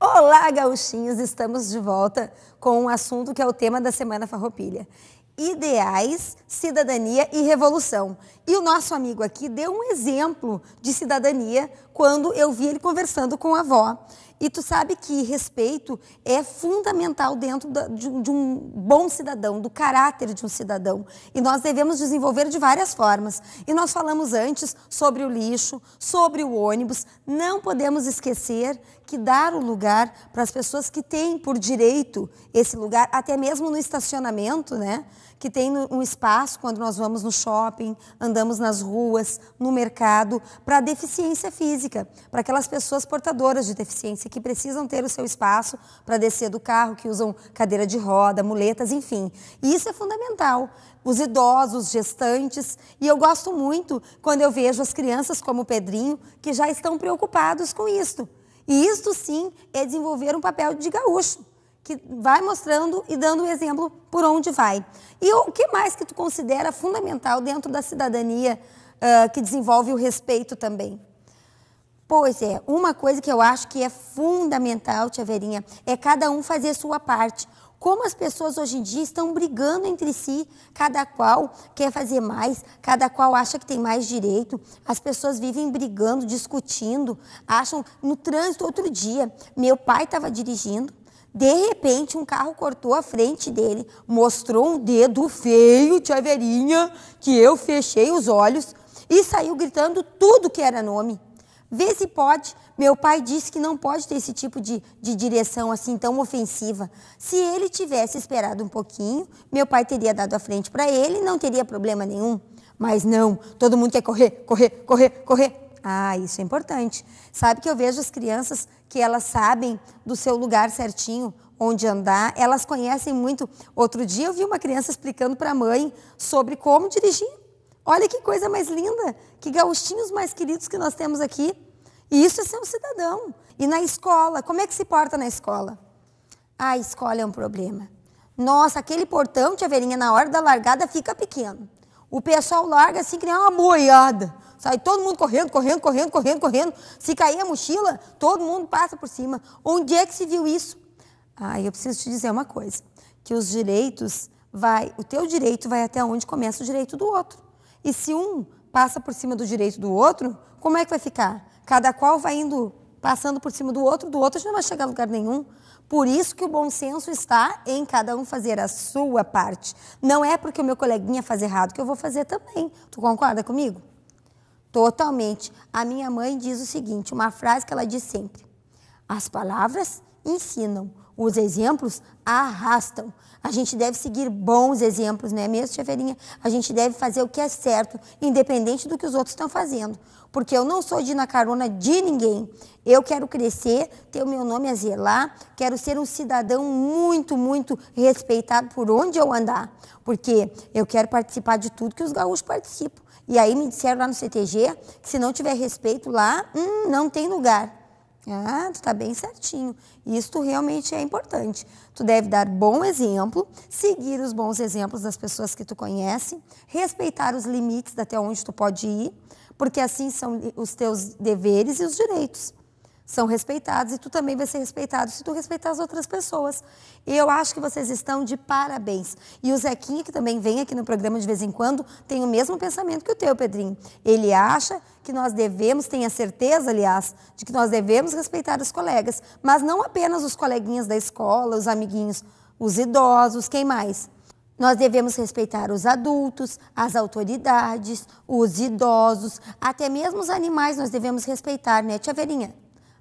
Olá, gauchinhos! Estamos de volta com um assunto que é o tema da Semana Farroupilha ideais, cidadania e revolução. E o nosso amigo aqui deu um exemplo de cidadania quando eu vi ele conversando com a avó. E tu sabe que respeito é fundamental dentro de, um bom cidadão, do caráter de um cidadão. E nós devemos desenvolver de várias formas. E nós falamos antes sobre o lixo, sobre o ônibus. Não podemos esquecer que dar o lugar para as pessoas que têm por direito esse lugar, até mesmo no estacionamento, né? que tem um espaço quando nós vamos no shopping, andamos nas ruas, no mercado, para deficiência física, para aquelas pessoas portadoras de deficiência que precisam ter o seu espaço para descer do carro, que usam cadeira de roda, muletas, enfim. E isso é fundamental. Os idosos, gestantes, e eu gosto muito quando eu vejo as crianças como o Pedrinho, que já estão preocupados com isto. E isto sim é desenvolver um papel de gaúcho que vai mostrando e dando o exemplo por onde vai. E o que mais que tu considera fundamental dentro da cidadania uh, que desenvolve o respeito também? Pois é, uma coisa que eu acho que é fundamental, Tia Verinha, é cada um fazer sua parte. Como as pessoas hoje em dia estão brigando entre si, cada qual quer fazer mais, cada qual acha que tem mais direito. As pessoas vivem brigando, discutindo, acham no trânsito outro dia. Meu pai estava dirigindo, de repente, um carro cortou a frente dele, mostrou um dedo feio, tia Verinha, que eu fechei os olhos e saiu gritando tudo que era nome. Vê se pode. Meu pai disse que não pode ter esse tipo de, de direção assim tão ofensiva. Se ele tivesse esperado um pouquinho, meu pai teria dado a frente para ele e não teria problema nenhum. Mas não, todo mundo quer correr, correr, correr, correr. Ah, isso é importante. Sabe que eu vejo as crianças que elas sabem do seu lugar certinho, onde andar, elas conhecem muito. Outro dia eu vi uma criança explicando para a mãe sobre como dirigir. Olha que coisa mais linda, que gauchinhos mais queridos que nós temos aqui. E isso é ser um cidadão. E na escola, como é que se porta na escola? A escola é um problema. Nossa, aquele portão, tia Verinha, na hora da largada fica pequeno. O pessoal larga assim que nem uma boiada. Sai todo mundo correndo, correndo, correndo, correndo, correndo. Se cair a mochila, todo mundo passa por cima. Onde é que se viu isso? Ah, eu preciso te dizer uma coisa, que os direitos vai, o teu direito vai até onde começa o direito do outro. E se um passa por cima do direito do outro, como é que vai ficar? Cada qual vai indo passando por cima do outro, do outro a gente não vai chegar a lugar nenhum. Por isso que o bom senso está em cada um fazer a sua parte. Não é porque o meu coleguinha faz errado que eu vou fazer também. Tu concorda comigo? Totalmente. A minha mãe diz o seguinte, uma frase que ela diz sempre: As palavras ensinam, os exemplos arrastam. A gente deve seguir bons exemplos, não é mesmo, chefeirinha? A gente deve fazer o que é certo, independente do que os outros estão fazendo. Porque eu não sou de na carona de ninguém. Eu quero crescer, ter o meu nome a zelar, quero ser um cidadão muito, muito respeitado por onde eu andar. Porque eu quero participar de tudo que os gaúchos participam. E aí me disseram lá no CTG que se não tiver respeito lá, hum, não tem lugar. Ah, tu tá bem certinho. Isto realmente é importante. Tu deve dar bom exemplo, seguir os bons exemplos das pessoas que tu conhece, respeitar os limites até onde tu pode ir, porque assim são os teus deveres e os direitos são respeitados e tu também vai ser respeitado se tu respeitar as outras pessoas. Eu acho que vocês estão de parabéns. E o Zequinha, que também vem aqui no programa de vez em quando, tem o mesmo pensamento que o teu, Pedrinho. Ele acha que nós devemos, tenha certeza, aliás, de que nós devemos respeitar os colegas, mas não apenas os coleguinhas da escola, os amiguinhos, os idosos, quem mais? Nós devemos respeitar os adultos, as autoridades, os idosos, até mesmo os animais nós devemos respeitar, né, Tia Verinha?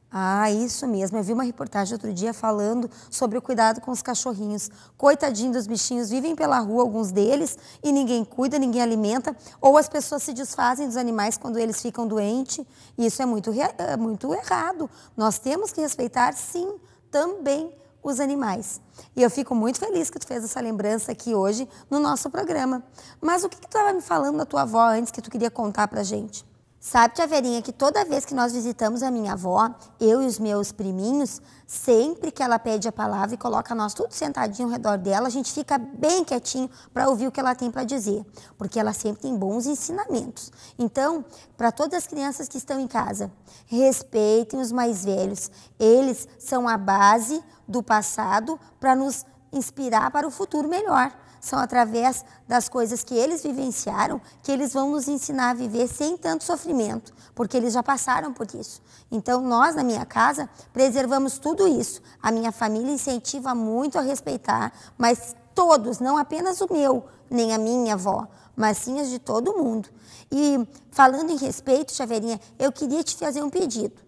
Ah, isso mesmo. Eu vi uma reportagem outro dia falando sobre o cuidado com os cachorrinhos. Coitadinho dos bichinhos, vivem pela rua alguns deles e ninguém cuida, ninguém alimenta, ou as pessoas se desfazem dos animais quando eles ficam doentes. Isso é muito, é muito errado. Nós temos que respeitar, sim, também os animais. E eu fico muito feliz que tu fez essa lembrança aqui hoje no nosso programa. Mas o que, que tu estava me falando da tua avó antes que tu queria contar a gente? Sabe, tia Verinha, que toda vez que nós visitamos a minha avó, eu e os meus priminhos, sempre que ela pede a palavra e coloca nós tudo sentadinho ao redor dela, a gente fica bem quietinho para ouvir o que ela tem para dizer, porque ela sempre tem bons ensinamentos. Então, para todas as crianças que estão em casa, respeitem os mais velhos. Eles são a base do passado para nos inspirar para o futuro melhor são através das coisas que eles vivenciaram que eles vão nos ensinar a viver sem tanto sofrimento, porque eles já passaram por isso. Então, nós, na minha casa, preservamos tudo isso. A minha família incentiva muito a respeitar, mas todos, não apenas o meu, nem a minha avó, mas sim as de todo mundo. E falando em respeito, Chaveirinha, eu queria te fazer um pedido.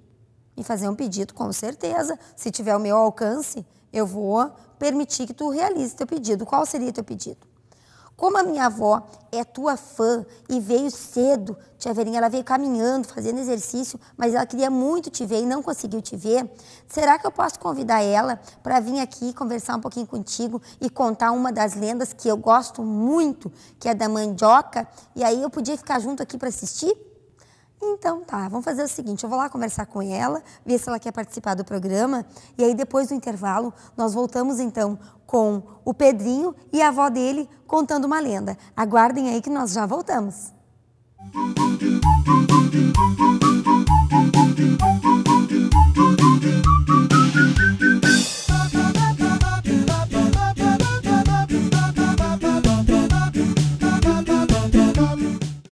E fazer um pedido, com certeza, se tiver o meu alcance eu vou permitir que tu realize teu pedido. Qual seria teu pedido? Como a minha avó é tua fã e veio cedo, tia Verinha, ela veio caminhando, fazendo exercício, mas ela queria muito te ver e não conseguiu te ver, será que eu posso convidar ela para vir aqui conversar um pouquinho contigo e contar uma das lendas que eu gosto muito, que é da mandioca, e aí eu podia ficar junto aqui para assistir? Então tá, vamos fazer o seguinte: eu vou lá conversar com ela, ver se ela quer participar do programa, e aí depois do intervalo nós voltamos então com o Pedrinho e a avó dele contando uma lenda. Aguardem aí que nós já voltamos. Música